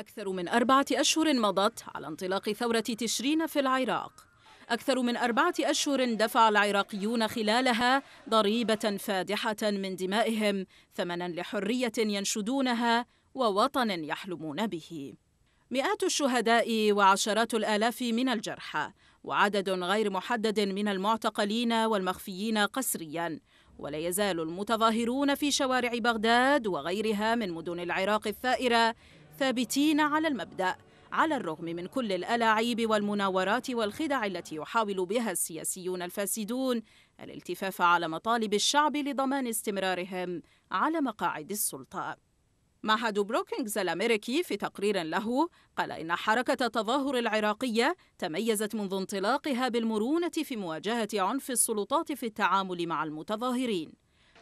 أكثر من أربعة أشهر مضت على انطلاق ثورة تشرين في العراق أكثر من أربعة أشهر دفع العراقيون خلالها ضريبة فادحة من دمائهم ثمنا لحرية ينشدونها ووطن يحلمون به مئات الشهداء وعشرات الآلاف من الجرحى وعدد غير محدد من المعتقلين والمخفيين قسرياً ولا يزال المتظاهرون في شوارع بغداد وغيرها من مدن العراق الثائره ثابتين على المبدأ على الرغم من كل الألاعيب والمناورات والخدع التي يحاول بها السياسيون الفاسدون الالتفاف على مطالب الشعب لضمان استمرارهم على مقاعد السلطة معهد بروكينغز الأمريكي في تقرير له قال إن حركة التظاهر العراقية تميزت منذ انطلاقها بالمرونة في مواجهة عنف السلطات في التعامل مع المتظاهرين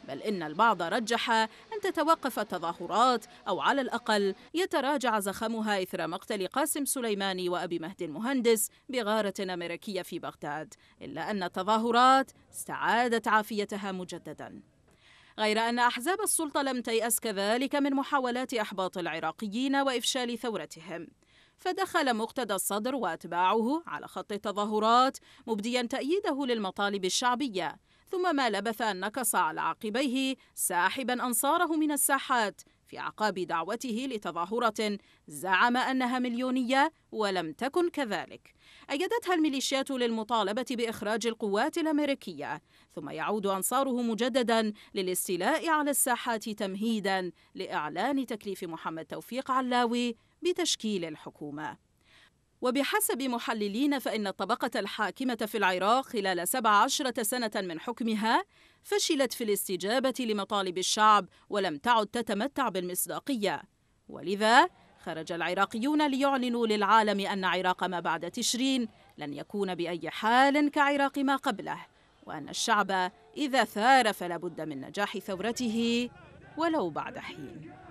بل إن البعض رجح أن تتوقف التظاهرات أو على الأقل يتراجع زخمها إثر مقتل قاسم سليماني وأبي مهدي المهندس بغارة أمريكية في بغداد إلا أن التظاهرات استعادت عافيتها مجدداً غير أن أحزاب السلطة لم تيأس كذلك من محاولات إحباط العراقيين وإفشال ثورتهم فدخل مقتدى الصدر واتباعه على خط التظاهرات مبديا تأييده للمطالب الشعبية ثم ما لبث أن نكص على عقبيه ساحبا أنصاره من الساحات في عقاب دعوته لتظاهرة زعم أنها مليونية ولم تكن كذلك. أيدتها الميليشيات للمطالبة بإخراج القوات الأمريكية، ثم يعود أنصاره مجددا للاستيلاء على الساحات تمهيدا لإعلان تكليف محمد توفيق علاوي بتشكيل الحكومة. وبحسب محللين فإن الطبقة الحاكمة في العراق خلال 17 سنة من حكمها فشلت في الاستجابة لمطالب الشعب ولم تعد تتمتع بالمصداقية ولذا خرج العراقيون ليعلنوا للعالم أن عراق ما بعد تشرين لن يكون بأي حال كعراق ما قبله وأن الشعب إذا ثار فلا بد من نجاح ثورته ولو بعد حين